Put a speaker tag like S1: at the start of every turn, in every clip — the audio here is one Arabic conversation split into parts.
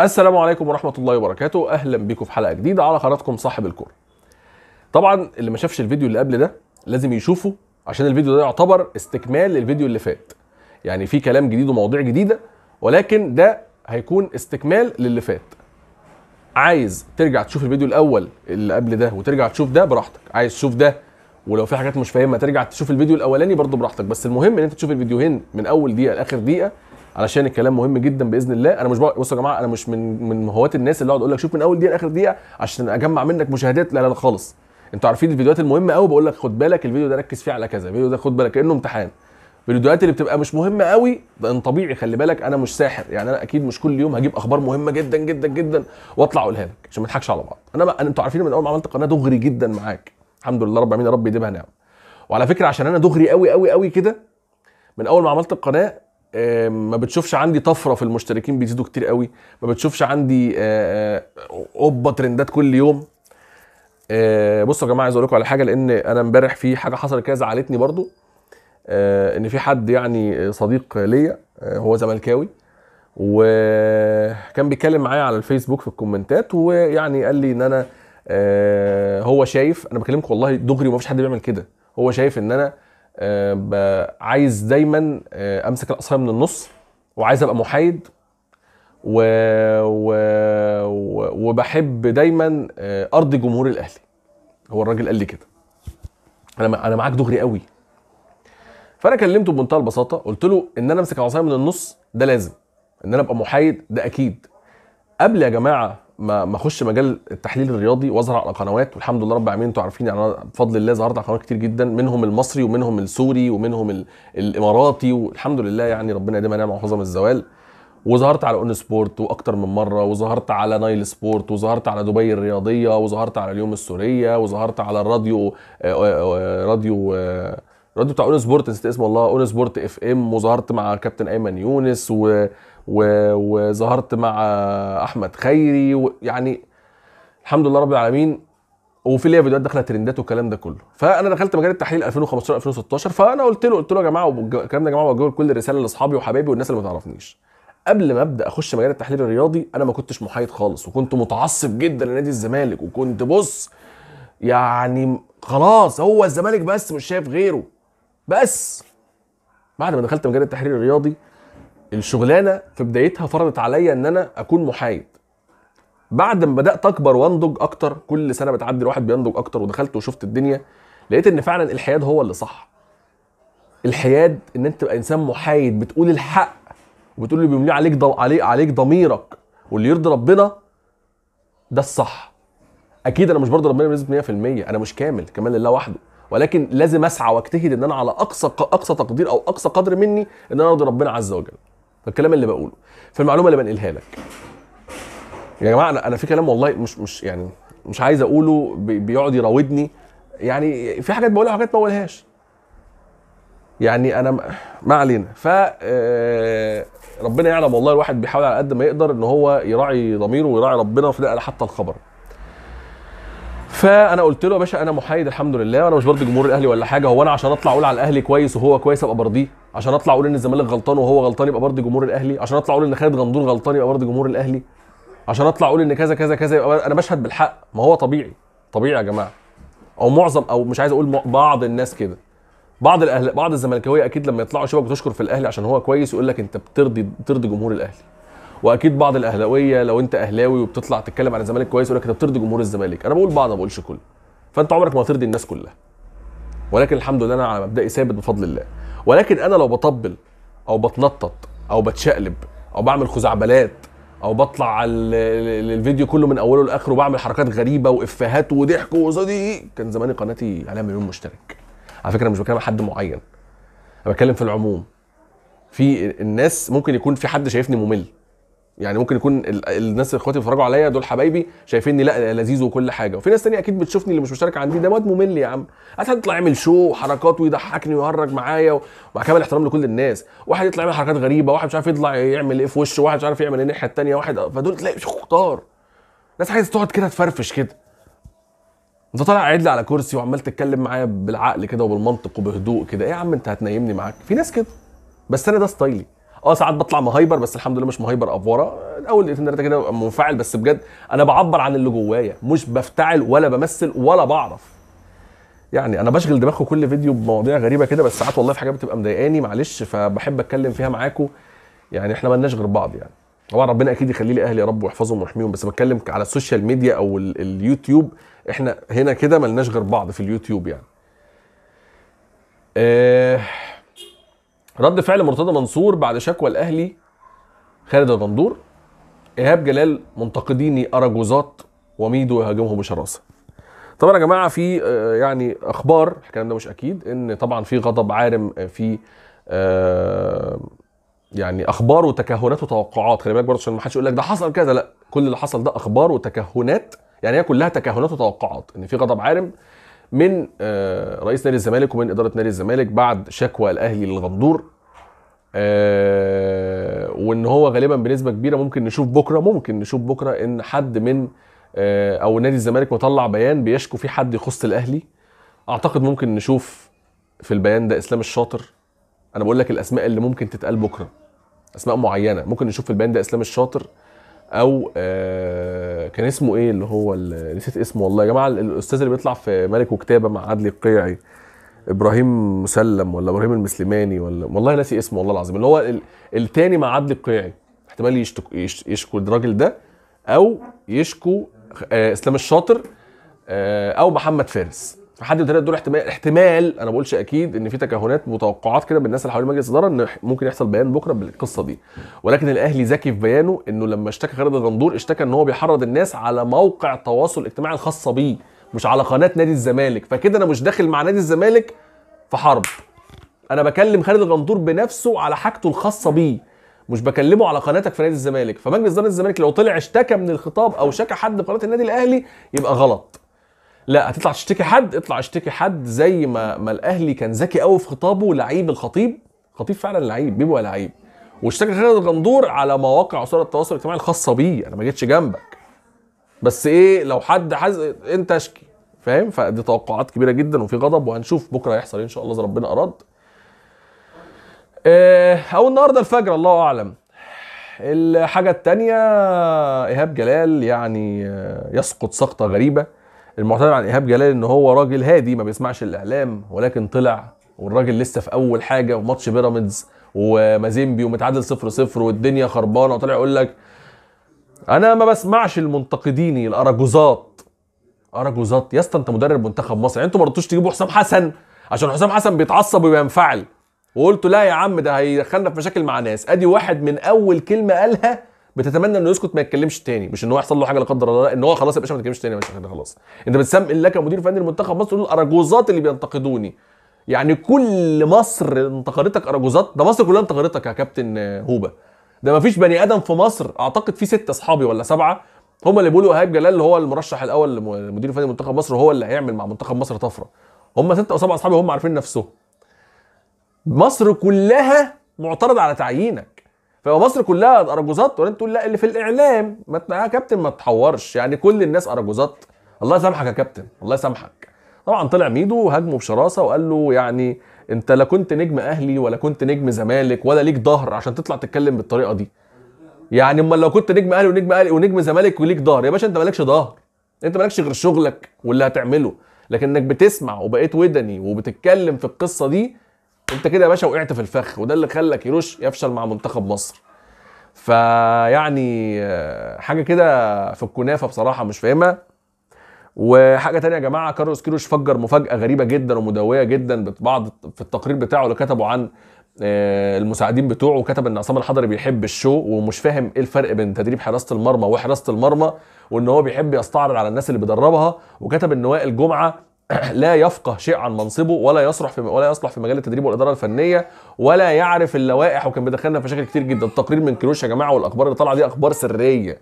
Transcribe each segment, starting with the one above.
S1: السلام عليكم ورحمه الله وبركاته اهلا بيكم في حلقه جديده على قناتكم صاحب الكور طبعا اللي ما شافش الفيديو اللي قبل ده لازم يشوفه عشان الفيديو ده يعتبر استكمال للفيديو اللي فات يعني في كلام جديد ومواضيع جديده ولكن ده هيكون استكمال للي فات عايز ترجع تشوف الفيديو الاول اللي قبل ده وترجع تشوف ده براحتك عايز تشوف ده ولو في حاجات مش فاهمها ترجع تشوف الفيديو الاولاني برضه براحتك بس المهم ان انت تشوف الفيديوهين من اول دقيقه لاخر دقيقه علشان الكلام مهم جدا باذن الله انا مش بصوا يا جماعه انا مش من من هواة الناس اللي اقعد اقول لك شوف من اول دقيقه لاخر دقيقه عشان اجمع منك مشاهدات لا لا, خالص انتوا عارفين الفيديوهات المهمه قوي بقول لك خد بالك الفيديو ده ركز فيه على كذا الفيديو ده خد بالك كانه امتحان الفيديوهات اللي بتبقى مش مهمه قوي ده طبيعي خلي بالك انا مش ساحر يعني انا اكيد مش كل يوم هجيب اخبار مهمه جدا جدا جدا واطلع اقولها لك عشان ما نضحكش على بعض انا بقى انتوا عارفين من اول ما عملت قناه دغري جدا معاك الحمد لله رب العالمين يا رب يديمها نعم وعلى فكره عشان انا دغري قوي قوي قوي كده من اول ما عملت القناه ما بتشوفش عندي طفره في المشتركين بيزيدوا كتير قوي ما بتشوفش عندي اوبا آه، آه، ترندات كل يوم آه، بصوا يا جماعه عايز اقول لكم على حاجه لان انا امبارح في حاجه حصلت كده زعلتني برضو ان في حد يعني صديق ليا هو زملكاوي وكان بيتكلم معايا على الفيسبوك في الكومنتات ويعني قال لي ان انا هو شايف انا بكلمك والله دغري ومفيش حد بيعمل كده هو شايف ان انا عايز دايما آه، امسك العصايه من النص وعايز ابقى محايد و... و... وبحب دايما آه، ارضي جمهور الاهلي هو الراجل قال لي كده انا انا معاك دغري قوي فانا كلمته بمنتهى البساطه قلت له ان انا امسك العصايه من النص ده لازم ان انا ابقى محايد ده اكيد قبل يا جماعه ما اخش مجال التحليل الرياضي وازرع على قنوات والحمد لله رب العالمين انتوا عارفين يعني انا بفضل الله ظهرت على قنوات كتير جدا منهم المصري ومنهم السوري ومنهم الاماراتي والحمد لله يعني ربنا يديمها نعمه وحظم الزوال وظهرت على اون سبورت واكتر من مره وظهرت على نايل سبورت وظهرت على دبي الرياضيه وظهرت على اليوم السوريه وظهرت على الراديو راديو الراديو آه، آه، آه، بتاع اون سبورت نسيت اسمه والله اون سبورت اف ام وظهرت مع كابتن ايمن يونس و وظهرت مع احمد خيري يعني الحمد لله رب العالمين وفي ليا فيديوهات داخله ترندات والكلام ده كله فانا دخلت مجال التحليل 2015 2016 فانا قلت له قلت له يا جماعه الكلام ده يا جماعه بوجهه لكل الرساله لاصحابي وحبايبي والناس اللي ما تعرفنيش قبل ما ابدا اخش مجال التحليل الرياضي انا ما كنتش محايد خالص وكنت متعصب جدا لنادي الزمالك وكنت بص يعني خلاص هو الزمالك بس مش شايف غيره بس بعد ما دخلت مجال التحرير الرياضي الشغلانه في بدايتها فرضت عليا ان انا اكون محايد بعد ما بدات اكبر وانضج اكتر كل سنه بتعدي الواحد بينضج اكتر ودخلت وشفت الدنيا لقيت ان فعلا الحياد هو اللي صح الحياد ان انت تبقى انسان محايد بتقول الحق وبتقول اللي بيملي عليك ضو... عليك عليك ضميرك واللي يرضي ربنا ده الصح اكيد انا مش برضه ربنا بنسبه 100% انا مش كامل كمان لله وحده ولكن لازم اسعى واجتهد ان انا على اقصى اقصى تقدير او اقصى قدر مني ان انا ارضي ربنا عز وجل الكلام اللي بقوله في المعلومه اللي بنقلها لك يا جماعه انا انا في كلام والله مش مش يعني مش عايز اقوله بيقعد يراودني يعني في حاجات بقولها وحاجات ما بقولهاش يعني انا ما علينا ف آه، ربنا يعلم والله الواحد بيحاول على قد ما يقدر ان هو يراعي ضميره ويراعي ربنا في ده حتى الخبر فانا قلت له يا باشا انا محايد الحمد لله وانا مش برضه جمهور الاهلي ولا حاجه هو انا عشان اطلع اقول على الاهلي كويس وهو كويس ابقى برضيه عشان اطلع اقول ان الزمالك غلطان وهو غلطان يبقى برضه جمهور الاهلي عشان اطلع اقول ان خالد غندور غلطان يبقى برضه جمهور الاهلي عشان اطلع اقول ان كذا كذا كذا يبقى انا بشهد بالحق ما هو طبيعي طبيعي يا جماعه او معظم او مش عايز اقول بعض الناس كده بعض الاهل بعض الزملكاويه اكيد لما يطلعوا شبك بتشكر في الاهلي عشان هو كويس يقول لك انت بترضي بترضي جمهور الاهلي واكيد بعض الاهلاويه لو انت اهلاوي وبتطلع تتكلم عن الزمالك كويس يقول لك انت بترضي جمهور الزمالك انا بقول بعض ما بقولش كل فانت عمرك ما ترضي الناس كلها ولكن الحمد لله انا على مبدئي ثابت بفضل الله ولكن انا لو بطبل او بتنطط او بتشقلب او بعمل خزعبلات او بطلع على الفيديو كله من اوله لاخره وبعمل حركات غريبه وافيهات وضحك وصديق كان زماني قناتي عليها مليون مشترك على فكره مش بكلم حد معين انا بتكلم في العموم في الناس ممكن يكون في حد شايفني ممل يعني ممكن يكون الناس اخواتي بيتفرجوا عليا دول حبايبي شايفيني لا لذيذ وكل حاجه وفي ناس تانية اكيد بتشوفني اللي مش مشترك عندي ده واد ممل يا عم عايز يطلع يعمل شو وحركات ويضحكني ويهرج معايا ومع كامل احترام لكل الناس واحد يطلع يعمل حركات غريبه واحد مش عارف يطلع يعمل ايه في وشه واحد مش عارف يعمل ايه الناحيه الثانيه واحد فدول تلاقي اختار ناس عايز تقعد كده تفرفش كده انت طالع قاعد لي على كرسي وعمال تتكلم معايا بالعقل كده وبالمنطق وبهدوء كده ايه يا عم انت هتنيمني معاك في ناس كده بس انا ده ستايلي اه ساعات بطلع مهايبر بس الحمد لله مش مهايبر افوره اول دقيقتين ثلاثه كده ببقى منفعل بس بجد انا بعبر عن اللي جوايا مش بفتعل ولا بمثل ولا بعرف يعني انا بشغل دماغكم كل فيديو بمواضيع غريبه كده بس ساعات والله في حاجات بتبقى مضايقاني معلش فبحب اتكلم فيها معاكم يعني احنا مالناش غير بعض يعني طبعا ربنا اكيد يخلي لي اهلي يا رب ويحفظهم ويحميهم بس بتكلم على السوشيال ميديا او اليوتيوب احنا هنا كده مالناش غير بعض في اليوتيوب يعني آه رد فعل مرتضى منصور بعد شكوى الاهلي خالد الغندور ايهاب جلال منتقديني اراجوزات وميدو يهاجمهم بشراسه طبعا يا جماعه في آه، يعني اخبار الكلام ده مش اكيد ان طبعا في غضب عارم آه، في آه، يعني اخبار وتكهنات وتوقعات خلي بالك برضه عشان ما حدش يقول لك ده حصل كذا لا كل اللي حصل ده اخبار وتكهنات يعني هي كلها تكهنات وتوقعات ان في غضب عارم من آه، رئيس نادي الزمالك ومن اداره نادي الزمالك بعد شكوى الاهلي للغندور آه، وان هو غالبا بنسبه كبيره ممكن نشوف بكره ممكن نشوف بكره ان حد من آه، او نادي الزمالك مطلع بيان بيشكو فيه حد يخص الاهلي اعتقد ممكن نشوف في البيان ده اسلام الشاطر انا بقول لك الاسماء اللي ممكن تتقال بكره اسماء معينه ممكن نشوف في البيان ده اسلام الشاطر او آه، كان اسمه ايه اللي هو اللي نسيت اسمه والله يا جماعه الاستاذ اللي بيطلع في ملك وكتابه مع عدلي القيعي ابراهيم مسلم ولا ابراهيم المسلماني ولا والله ناسي اسمه والله العظيم اللي هو الثاني مع عدلي القيعي احتمال يشكو يشكو الراجل ده او يشكو آه، اسلام الشاطر آه، او محمد فارس حد الثلاثه دول احتمال احتمال انا بقولش اكيد ان في تكهنات متوقعات كده من الناس اللي حوالين مجلس الاداره ان ممكن يحصل بيان بكره بالقصه دي ولكن الاهلي ذكي في بيانه انه لما اشتكى خالد الغندور اشتكى ان هو بيحرض الناس على موقع التواصل الاجتماعي الخاصه بيه مش على قناه نادي الزمالك فكده انا مش داخل مع نادي الزمالك في حرب انا بكلم خالد الغندور بنفسه على حاجته الخاصه بيه مش بكلمه على قناتك في نادي الزمالك فمجلس اداره الزمالك لو طلع اشتكى من الخطاب او شكى حد بقناه النادي الاهلي يبقى غلط لا هتطلع تشتكي حد اطلع اشتكي حد زي ما ما الاهلي كان ذكي قوي في خطابه لعيب الخطيب خطيب فعلا لعيب بيبقى لعيب واشتكى خالد الغندور على مواقع وسائل التواصل الاجتماعي الخاصه بيه انا ما جيتش جنبك بس ايه لو حد حز انت اشكي فاهم فدي توقعات كبيره جدا وفي غضب وهنشوف بكره هيحصل إيه ان شاء الله اذا ربنا اراد اه او النهارده الفجر الله اعلم الحاجه الثانيه ايهاب جلال يعني آه، يسقط سقطه غريبه المعتمد عن ايهاب جلال ان هو راجل هادي ما بيسمعش الاعلام ولكن طلع والراجل لسه في اول حاجه وماتش بيراميدز ومازيمبي ومتعادل 0 0 والدنيا خربانه وطلع يقول لك انا ما بسمعش المنتقدين الاراجوزات اراجوزات يا اسطى انت مدرب منتخب مصر يعني انتوا ما رضيتوش تجيبوا حسام حسن عشان حسام حسن بيتعصب وبينفعل وقلت لا يا عم ده هيدخلنا في مشاكل مع ناس ادي واحد من اول كلمه قالها بتتمنى انه يسكت ما يتكلمش تاني مش ان هو يحصل له حاجه لا قدر الله ان هو خلاص يا باشا ما تتكلمش تاني مش خلاص انت بتسمي لك مدير فني المنتخب مصر تقول الاراجوزات اللي بينتقدوني يعني كل مصر انتقدتك اراجوزات ده مصر كلها انتقدتك يا كابتن هوبه ده ما فيش بني ادم في مصر اعتقد في ستة اصحابي ولا سبعه هم اللي بيقولوا ايهاب جلال اللي هو المرشح الاول لمدير فني منتخب مصر هو اللي هيعمل مع منتخب مصر طفره هم ستة او سبعه اصحابي هم عارفين نفسهم مصر كلها معترض على تعيينك فهو مصر كلها ارجوزات ولا تقول لا اللي في الاعلام ما يا كابتن ما تحورش يعني كل الناس ارجوزات الله يسامحك يا كابتن الله يسامحك طبعا طلع ميدو وهاجمه بشراسه وقال له يعني انت لا كنت نجم اهلي ولا كنت نجم زمالك ولا ليك ظهر عشان تطلع تتكلم بالطريقه دي يعني امال لو كنت نجم اهلي ونجم اهلي ونجم زمالك وليك ظهر يا باشا انت مالكش ظهر انت مالكش غير شغلك واللي هتعمله لكنك بتسمع وبقيت ودني وبتتكلم في القصه دي انت كده يا باشا وقعت في الفخ وده اللي خلى كيروش يفشل مع منتخب مصر فيعني آه، حاجه كده في الكنافه بصراحه مش فاهمها وحاجه تانية يا جماعه كارلوس كيروش فجر مفاجاه غريبه جدا ومدويه جدا ببعض في التقرير بتاعه اللي كتبه عن آه، المساعدين بتوعه كتب ان عصام الحضري بيحب الشو ومش فاهم ايه الفرق بين تدريب حراسه المرمى وحراسه المرمى وان هو بيحب يستعرض على الناس اللي بيدربها وكتب ان وائل جمعه لا يفقه شيء عن منصبه ولا يصلح في ولا يصلح في مجال التدريب والاداره الفنيه ولا يعرف اللوائح وكان بيدخلنا في مشاكل كتير جدا التقرير من كيروش يا جماعه والاخبار اللي طالعه دي اخبار سريه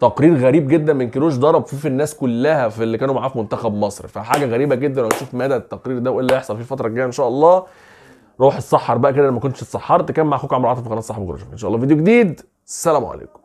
S1: تقرير غريب جدا من كيروش ضرب فيه في الناس كلها في اللي كانوا معاه في منتخب مصر فحاجه غريبه جدا ونشوف مدى التقرير ده وايه اللي هيحصل فيه الفتره الجايه ان شاء الله روح اتسحر بقى كده لما ما كنتش اتسحرت كان مع اخوك عمرو عاطف في قناه صاحب جروش ان شاء الله فيديو جديد السلام عليكم